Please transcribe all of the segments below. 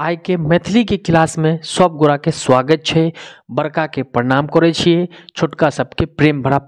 आय के मैथिली के क्लास में सब गोरा के स्वागत है बड़का के प्रणाम करे छियै छोटका सबके प्रेम भरा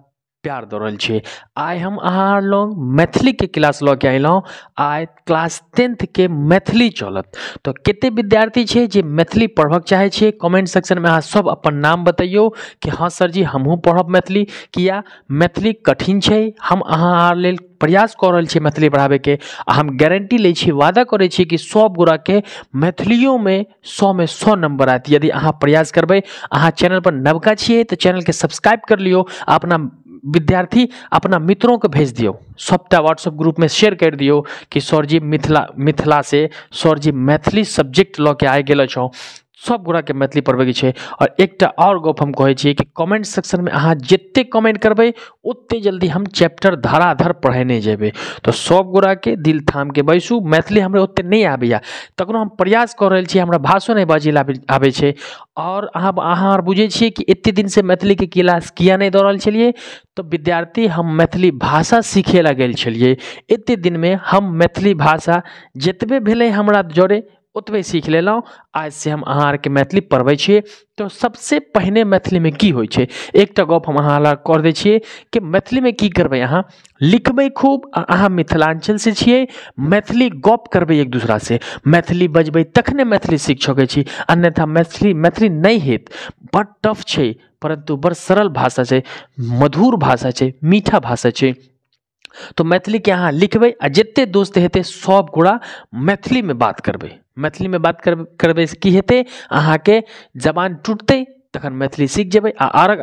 प्यार दौर रहल छियै आइ हम अहाँ लग के क्लास लऽ के अयलहुँ आइ क्लास के मैथिली चलत तो कते विद्यार्थी है जे मैथिली पढ़क चाहे छे कमेंट सेक्शन में सब अपन नाम बतैयो कि हाँ सर जी हम पढ़ब मैथिली किया मैथिली कठिन है हम अहाँ लेल प्रयास कर रहा है मैथिली बढ़ावे के हम गारंटी ले वादा करे कि कि सब के मैथिलिओमे में सौ में सौ नंबर आते यदि अहाँ प्रयास करब अहाँ पर नवका तो चैनल के सब्सक्राइब कर लियो अपना विद्यार्थी अपना मित्रों को भेज दियो सभटा व्हाट्सएप ग्रुप में शेयर कर दियो कि सर जी मिथिला से सर जी मैथिली सब्जेक्ट लऽ के आइ गेल सब के मैथिली पढ़े छै और एक और गप हम कहे कि कि सेक्शन में अहाँ जतेक कमेंट करब उत्ते जल्दी हम चैप्टर धराधर पढ़ेने जेबे तो सब के दिल थाम के बैसू मैथिली हमें ओतेक नहीं आबे तक हम प्रयास कर रहे हमारा भाषो नहीं बजे आबे छे और अब अहाँ अहाँ आर कि इतने कि से मैथिली के क्लास किया नहीं दऽ रहल छलियै तो विद्यार्थी हम मैथिली भाषा सीखे लगे छे इतने दिन में हम मैथिली भाषा जतबे भले हमारा जोड़े ओतबे सीख ले लो आज से हम अहार के मैथिली पढ़े छे तो सबसे सबसँ मैथिली में की हो छै एकटा गप हम अहाँ अलग कर दै छियै कि में की करबे अहाँ लिखबे खूब आ मिथिलांचल से छे मैथिली गप करबे एक दूसरा से मैथिली बजबे तखने मैथिली सीख सकै छी अन्यथा मैथिली मैथिली नहीं हेत बड़ टफ छै परंतु बड़ सरल भाषा छै मधुर भाषा छै मीठा भाषा छै तो मैथिली के अहाँ लिखबे आ जतेक दोस्त सब गोड़ा मैथिली में बात करबे में बात कर करबै से के हेतै अहाँके जबान टूटते तखन मैथिली सीख जब आर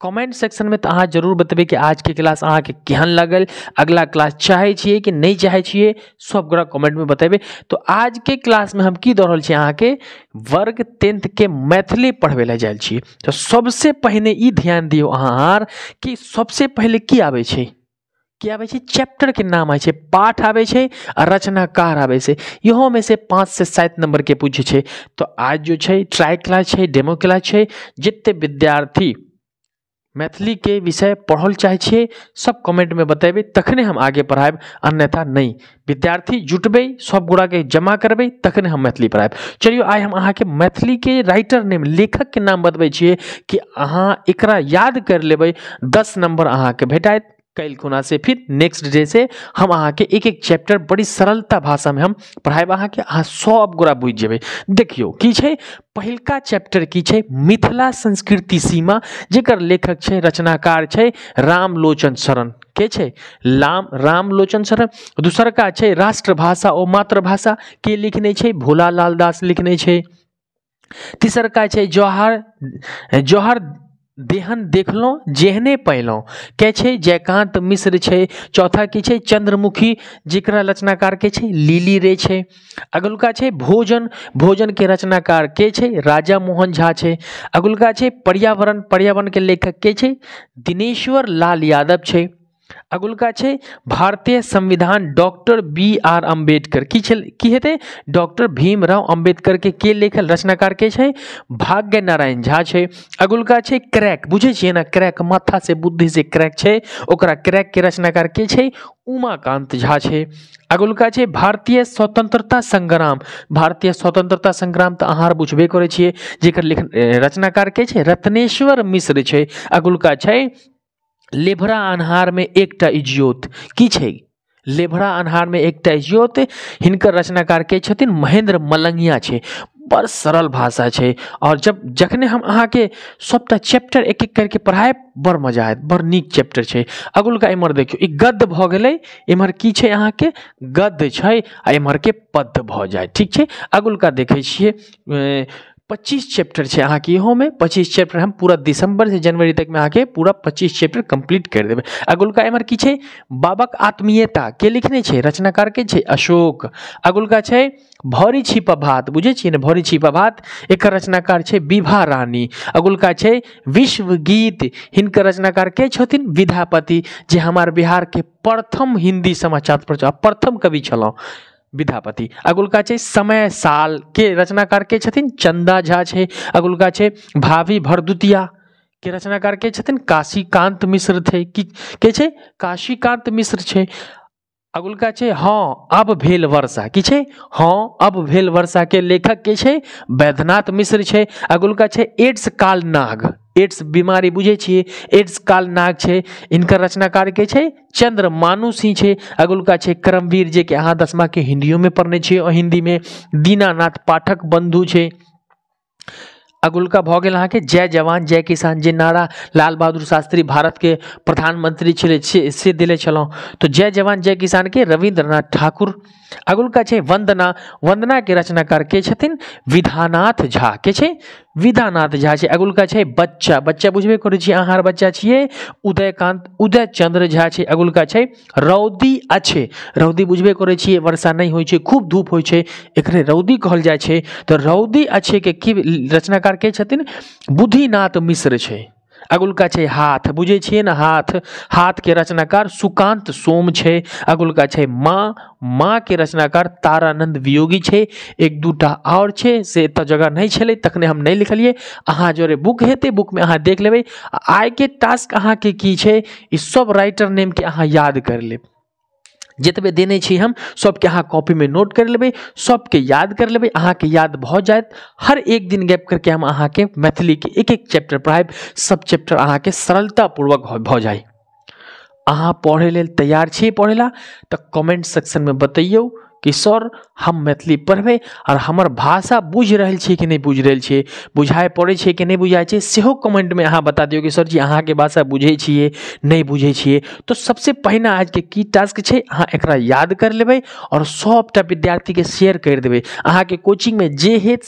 कमेंट सेक्शन में तो अहाँ जरूर बतबे कि के क्लास के केहन लगल अगला क्लास चाहे छियै कि नहीं चाहे छियै सब गोटा में बतेबे तो क्लास में हम की दऽ अहाँ के वर्ग वर्ग के मैथिली पढ़वे ला जाए तो सबसे पहले ध्यान दियो अहाँ आर कि सबसे पहले की आबे छे? की आबै चैप्टर के नाम आबै पाठ आबै छै आ रचनाकार आबै छै में से पाँच से सात के पूछै छै तो आज जो है ट्राई क्लास है डेमो क्लास है जिते विद्यार्थी के विषय पढ़ल चाहै छियै सब में बतेबै तखने हम आगे पढ़ायब अन्यथा नहीं विद्यार्थी जुटबे सब के जमा करब तखने हम मैथिली पढ़ायब चलिए आज हम मैथिली के राइटर नेम लेखक के नाम बतबे छियै कि अहा एकरा याद कर लेबे दस नंबर के भेटायत कल खुना से फिर नेक्स्ट डे से हम अहाँ के एक एक चैप्टर बड़ी सरलता भाषा में हम पढ़ाए अहाँ के अहाँ सब गोरा बुझ जेबे देखियो की पहलका चैप्टर की है मिथिला संस्कृति सीमा जेकर लेखक है रचनाकार है रामलोचन शरण के छे लाम रामलोचन शरण दूसरका है राष्ट्रभाषा और मातृभाषा के लिखने छे भोला लाल दास लिखने छे तीसरका है जौहर जौहर देहन देखलो जेहने पहलो के जयकांत मिश्र छे चौथा की छे चंद्रमुखी जिकरा रचनाकार के छे लीली रे छै अगुलका छे भोजन भोजन के रचनाकार के छे राजा मोहन झा छै अगुलका छे पर्यावरण पर्यावरण के लेखक के छे दिनेश्वर लाल यादव छे अगुल का भारतीय संविधान डॉक्टर बी आर अम्बेडकर की छे की हेते डॉक्टर भीमराव अम्बेडकर के के लेखल रचनाकार के छे भाग्य नारायण झा है अगुलका छे क्रैक बुझे छे ना क्रैक माथा से बुद्धि से क्रैक है ओकरा क्रैक के रचनाकार के छे उमाकांत झा है अगुलका छे भारतीय स्वतंत्रता संग्राम भारतीय स्वतंत्रता संग्राम तो अहाँ बुझबे करे छे जेकर लेखन रचनाकार के छे रत्नेश्वर मिश्र है अगुलका छे लेभरा में एकटा इजोत की छै लेभरा में एकटा इजोत हिनकर रचनाकार के छथिन महेंद्र मलंगिया है बड़ सरल भाषा है और जब जखने हम के सभटा चैप्टर एक एक करके पढ़ायब बड़ मजा आए बड़ निक चैप्टर छै अगुलका एम्हर देखियो ई गद्य भऽ गेलै एम्हर की गद्य है आ के पद्य भ जाए ठीक है अगुलका का देखे पच्चीस चैप्टर छै अहाँके में पच्चीस चैप्टर हम पूरा से जनवरी तक अहाँ के पूरा पच्चीस चैप्टर कम्प्लीट कर देबै अगुलका एमर की छे बाबक आत्मीयता के लिखने छे रचनाकार के छे अशोक अगुलका छे भौरी छिपा भात बुझे छे ने भौरी छिपा भात एकर रचनाकार छे विभा रानी अगुलका छे विश्व गीत हिनकर रचनाकार के छथिन विधापति जे हमार के प्रथम हिंदी समाचार प्रचार प्रथम कवि छलहुँ विद्यापति अगुलका छै समय साल के रचनाकार के छथिन चंदा झा छै अगुलका छै भावी भरदुतिया के रचनाकार के छथिन काशीकांत मिश्र थे कि के छे काशीकांत मिश्र छे अगुलका छे हाँ अब भेल वर्षा की छे हाँ अब भेल वर्षा के लेखक के छे वैद्यनाथ मिश्र छे अगुलका छे एड्स काल नाग एड्स बीमारी बुझे छे एड्स कालनाग छै हिनकर के छे चंद्र मानु सिंह छै अगुलका छे करमवीर जे दसमा के दसमाके में पढ़ने और हिंदी में दीनानाथ पाठक बंधु छै अगुलका भऽ गेल के जय जवान जय किसान जे नारा लाल बहादुर शास्त्री भारतके प्रधानमन्त्री छे से दिले छलो तो जय जवान जय किसान के रविन्द्रनाथ ठाकुर अगुलका वंदना वंदना के रचनाकार के छथिन विधानाथ झा के छे विधानाथ झा है अगुलका है बच्चा बच्चा बुझबे करे छी बच्चा छे उदयकांत उदय चंद्र झा है अगुलका है रौदी अच्छे रौदी बुझबे करै वर्षा नहीं हो खूब धूप हो छै रौदी कहल जाए तो रौदी अच्छे के रचनाकार के बुद्धिनाथ मिश्र है अगुलका छे हाथ बुझे छे ना हाथ के रचनाकार सुकान्त सोम छे अगुलका छे माँ माँ के रचनाकार तारानंद वियोगी छे एक दूटा और छे से तो जगह नहीं छे तखने हम नहीं लिखलिए अहाँ जरे बुक बुक में अहाँ देख आय के टास्क के की छे इस सब राइटर नेम के अहाँ याद कर लेब जितबे देने छी हम सबके अहाँ कॉपी में नोट कर लेबे सबके याद कर लेबे अहाँ के याद भ जायत हर एक दिन गैप करके हम अहाँ के मैथिली के एक एक चैप्टर पढ़ाए सब चैप्टर अहाँ के सरलतापूर्वक भ जाए अहाँ पढ़े लेल तैयार छी पढ़े ला तो कमेंट सेक्शन में बतैयौ कि सर हम मैथिली पढ़बे और हमर भाषा बुझ रहल छे कि नहीं बुझ रहल छे बुझाए पड़े छे कि नहीं बुझाए छे सेहो में अहाँ बता दियो कि सर जी के भाषा छे नहीं बुझे छे तो सबसे पहले आज के की टास्क छे अहाँ एकरा याद कर करि लेबै आओर विद्यार्थी के शेयर अहाँ के कोचिंग में जे हेत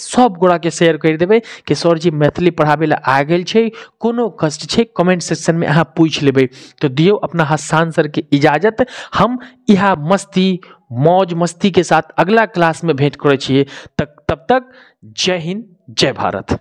गोड़ा के शेयर कर देवे कि सर जी मैथिली पढ़ाबे ला आ गेल छै कोनो कष्ट कमेंट सेक्शन में अहाँ पूछ लेबे तो दियो अपना हस्तांसर के इजाजत हम इएह मस्ती मौज मस्ती के साथ अगला क्लास में भेंट करे तक तब तक जय हिंद जय भारत